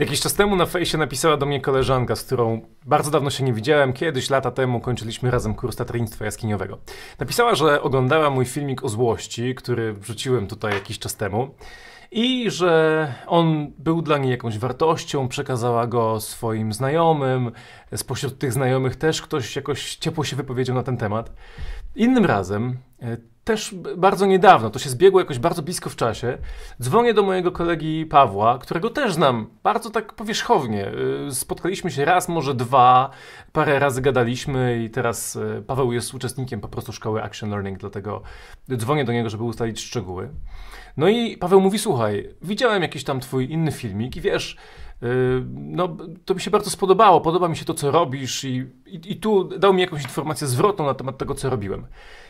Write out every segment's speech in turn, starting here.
Jakiś czas temu na fejsie napisała do mnie koleżanka, z którą bardzo dawno się nie widziałem. Kiedyś, lata temu, kończyliśmy razem kurs tatrynstwa jaskiniowego. Napisała, że oglądała mój filmik o złości, który wrzuciłem tutaj jakiś czas temu i że on był dla niej jakąś wartością, przekazała go swoim znajomym. Spośród tych znajomych też ktoś jakoś ciepło się wypowiedział na ten temat. Innym razem e, też bardzo niedawno, to się zbiegło jakoś bardzo blisko w czasie, dzwonię do mojego kolegi Pawła, którego też znam bardzo tak powierzchownie. Y, spotkaliśmy się raz, może dwa, parę razy gadaliśmy i teraz y, Paweł jest uczestnikiem po prostu szkoły Action Learning, dlatego dzwonię do niego, żeby ustalić szczegóły. No i Paweł mówi, słuchaj, widziałem jakiś tam twój inny filmik i wiesz, Y, no, to mi się bardzo spodobało, podoba mi się to, co robisz i, i, i tu dał mi jakąś informację zwrotną na temat tego, co robiłem.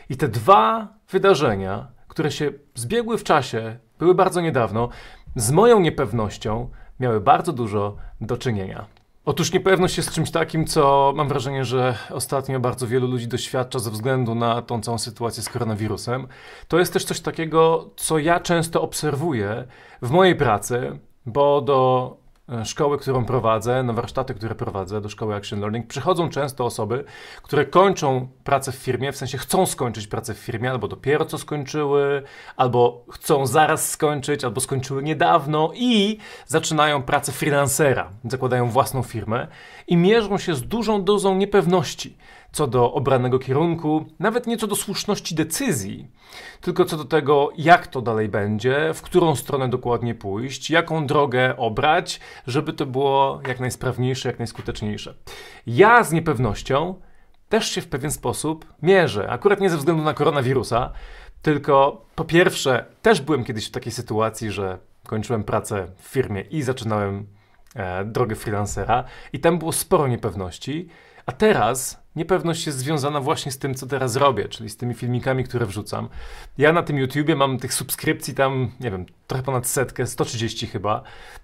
I te dwa wydarzenia, które się zbiegły w czasie, były bardzo niedawno, z moją niepewnością miały bardzo dużo do czynienia. Otóż niepewność jest czymś takim, co mam wrażenie, że ostatnio bardzo wielu ludzi doświadcza ze względu na tą całą sytuację z koronawirusem. To jest też coś takiego, co ja często obserwuję w mojej pracy, bo do E, szkoły, którą prowadzę, na warsztaty, które prowadzę do szkoły Action Learning, przychodzą często osoby, które kończą pracę w firmie, w sensie chcą skończyć pracę w firmie, albo dopiero co skończyły, albo chcą zaraz skończyć, albo skończyły niedawno i zaczynają pracę freelancera, zakładają własną firmę i mierzą się z dużą dozą niepewności co do obranego kierunku, nawet nie co do słuszności decyzji, tylko co do tego, jak to dalej będzie, w którą stronę dokładnie pójść, jaką drogę obrać, żeby to było jak najsprawniejsze, jak najskuteczniejsze. Ja z niepewnością też się w pewien sposób mierzę, akurat nie ze względu na koronawirusa, tylko po pierwsze, też byłem kiedyś w takiej sytuacji, że kończyłem pracę w firmie i zaczynałem e, drogę freelancera i tam było sporo niepewności, a teraz niepewność jest związana właśnie z tym, co teraz robię, czyli z tymi filmikami, które wrzucam. Ja na tym YouTubie mam tych subskrypcji tam, nie wiem, trochę ponad setkę, 130 chyba,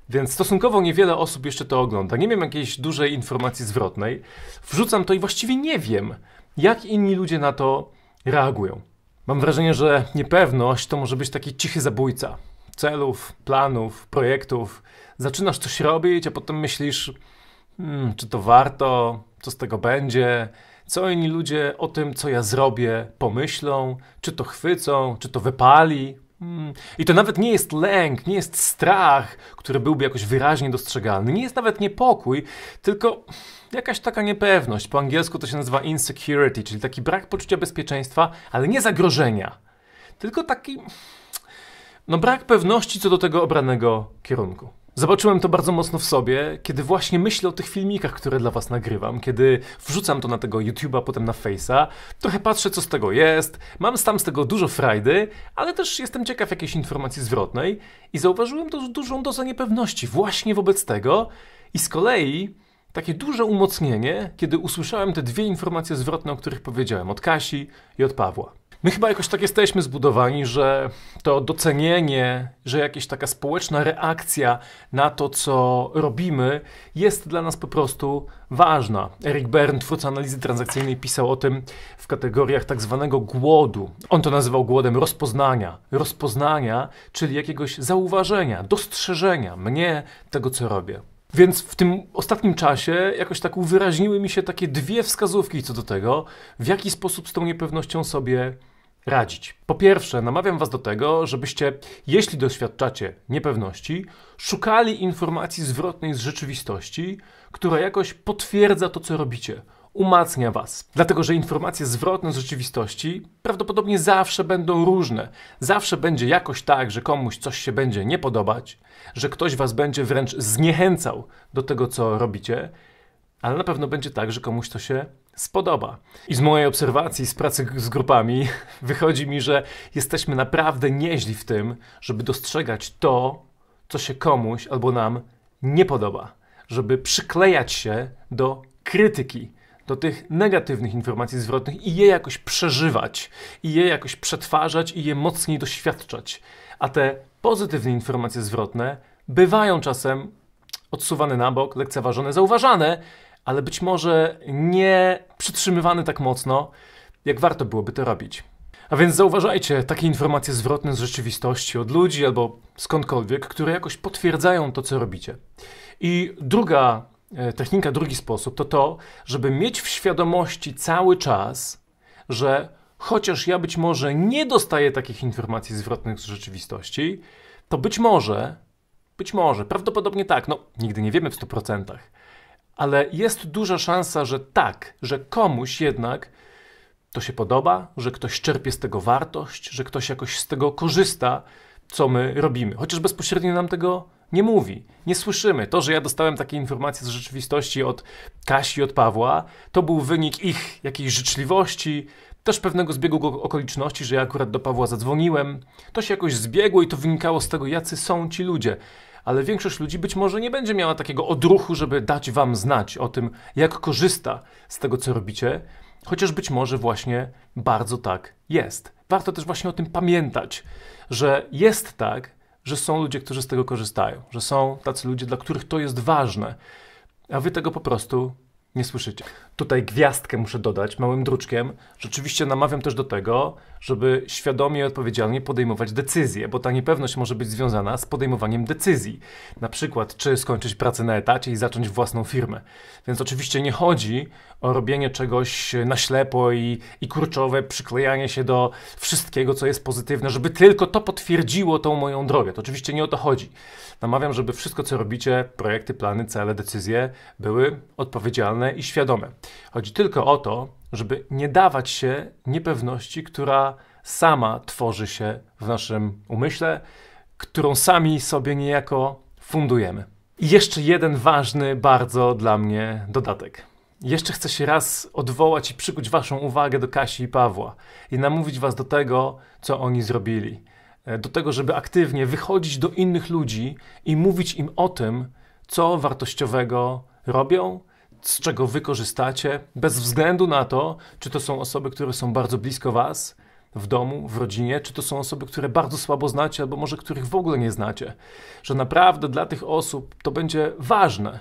więc stosunkowo niewiele osób jeszcze to ogląda. Nie wiem jakiejś dużej informacji zwrotnej. Wrzucam to i właściwie nie wiem, jak inni ludzie na to reagują. Mam wrażenie, że niepewność to może być taki cichy zabójca celów, planów, projektów. Zaczynasz coś robić, a potem myślisz, hmm, czy to warto, co z tego będzie, co inni ludzie o tym, co ja zrobię, pomyślą, czy to chwycą, czy to wypali. Hmm. I to nawet nie jest lęk, nie jest strach, który byłby jakoś wyraźnie dostrzegalny, nie jest nawet niepokój, tylko jakaś taka niepewność. Po angielsku to się nazywa insecurity, czyli taki brak poczucia bezpieczeństwa, ale nie zagrożenia, tylko taki no brak pewności co do tego obranego kierunku. Zobaczyłem to bardzo mocno w sobie, kiedy właśnie myślę o tych filmikach, które dla was nagrywam, kiedy wrzucam to na tego YouTube'a, potem na Face'a, trochę patrzę co z tego jest, mam tam z tego dużo frajdy, ale też jestem ciekaw jakiejś informacji zwrotnej i zauważyłem to z dużą dozę niepewności właśnie wobec tego i z kolei takie duże umocnienie, kiedy usłyszałem te dwie informacje zwrotne, o których powiedziałem, od Kasi i od Pawła. My chyba jakoś tak jesteśmy zbudowani, że to docenienie, że jakaś taka społeczna reakcja na to, co robimy, jest dla nas po prostu ważna. Eric Bern, twórca analizy transakcyjnej, pisał o tym w kategoriach tak zwanego głodu. On to nazywał głodem rozpoznania. Rozpoznania, czyli jakiegoś zauważenia, dostrzeżenia mnie tego, co robię. Więc w tym ostatnim czasie jakoś tak uwyraźniły mi się takie dwie wskazówki co do tego, w jaki sposób z tą niepewnością sobie radzić. Po pierwsze, namawiam Was do tego, żebyście, jeśli doświadczacie niepewności, szukali informacji zwrotnej z rzeczywistości, która jakoś potwierdza to, co robicie, umacnia Was. Dlatego, że informacje zwrotne z rzeczywistości prawdopodobnie zawsze będą różne. Zawsze będzie jakoś tak, że komuś coś się będzie nie podobać, że ktoś Was będzie wręcz zniechęcał do tego, co robicie ale na pewno będzie tak, że komuś to się spodoba. I z mojej obserwacji, z pracy z grupami, wychodzi mi, że jesteśmy naprawdę nieźli w tym, żeby dostrzegać to, co się komuś albo nam nie podoba, żeby przyklejać się do krytyki do tych negatywnych informacji zwrotnych i je jakoś przeżywać, i je jakoś przetwarzać, i je mocniej doświadczać. A te pozytywne informacje zwrotne bywają czasem odsuwane na bok, lekceważone, zauważane, ale być może nie przytrzymywany tak mocno, jak warto byłoby to robić. A więc zauważajcie takie informacje zwrotne z rzeczywistości od ludzi albo skądkolwiek, które jakoś potwierdzają to, co robicie. I druga e, technika, drugi sposób to to, żeby mieć w świadomości cały czas, że chociaż ja być może nie dostaję takich informacji zwrotnych z rzeczywistości, to być może, być może, prawdopodobnie tak, no nigdy nie wiemy w 100%, ale jest duża szansa, że tak, że komuś jednak to się podoba, że ktoś czerpie z tego wartość, że ktoś jakoś z tego korzysta, co my robimy. Chociaż bezpośrednio nam tego nie mówi, nie słyszymy. To, że ja dostałem takie informacje z rzeczywistości od Kasi, od Pawła, to był wynik ich jakiejś życzliwości, też pewnego zbiegu okoliczności, że ja akurat do Pawła zadzwoniłem. To się jakoś zbiegło i to wynikało z tego, jacy są ci ludzie ale większość ludzi być może nie będzie miała takiego odruchu, żeby dać wam znać o tym, jak korzysta z tego, co robicie, chociaż być może właśnie bardzo tak jest. Warto też właśnie o tym pamiętać, że jest tak, że są ludzie, którzy z tego korzystają, że są tacy ludzie, dla których to jest ważne, a wy tego po prostu nie słyszycie. Tutaj gwiazdkę muszę dodać małym druczkiem. Rzeczywiście namawiam też do tego, żeby świadomie i odpowiedzialnie podejmować decyzje, bo ta niepewność może być związana z podejmowaniem decyzji. Na przykład, czy skończyć pracę na etacie i zacząć własną firmę. Więc oczywiście nie chodzi o robienie czegoś na ślepo i, i kurczowe, przyklejanie się do wszystkiego, co jest pozytywne, żeby tylko to potwierdziło tą moją drogę. To oczywiście nie o to chodzi. Namawiam, żeby wszystko, co robicie, projekty, plany, cele, decyzje były odpowiedzialne i świadome. Chodzi tylko o to, żeby nie dawać się niepewności, która sama tworzy się w naszym umyśle, którą sami sobie niejako fundujemy. I jeszcze jeden ważny bardzo dla mnie dodatek. Jeszcze chcę się raz odwołać i przykuć Waszą uwagę do Kasi i Pawła i namówić Was do tego, co oni zrobili. E, do tego, żeby aktywnie wychodzić do innych ludzi i mówić im o tym, co wartościowego robią, z czego wy korzystacie, bez względu na to, czy to są osoby, które są bardzo blisko was, w domu, w rodzinie, czy to są osoby, które bardzo słabo znacie, albo może których w ogóle nie znacie. Że naprawdę dla tych osób to będzie ważne.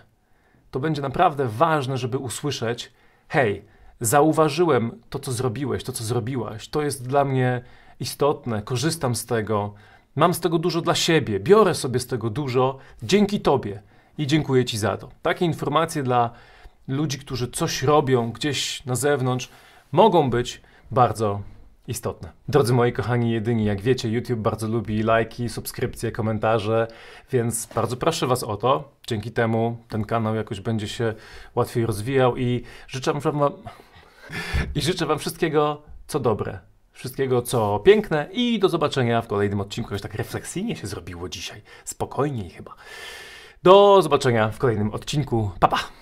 To będzie naprawdę ważne, żeby usłyszeć: hej, zauważyłem to, co zrobiłeś, to, co zrobiłaś. To jest dla mnie istotne, korzystam z tego, mam z tego dużo dla siebie, biorę sobie z tego dużo dzięki Tobie i dziękuję Ci za to. Takie informacje dla ludzi, którzy coś robią gdzieś na zewnątrz, mogą być bardzo istotne. Drodzy moi kochani jedyni, jak wiecie, YouTube bardzo lubi lajki, subskrypcje, komentarze, więc bardzo proszę Was o to. Dzięki temu ten kanał jakoś będzie się łatwiej rozwijał i życzę Wam, i życzę wam wszystkiego, co dobre. Wszystkiego, co piękne i do zobaczenia w kolejnym odcinku. Już tak refleksyjnie się zrobiło dzisiaj. Spokojniej chyba. Do zobaczenia w kolejnym odcinku. Pa, pa!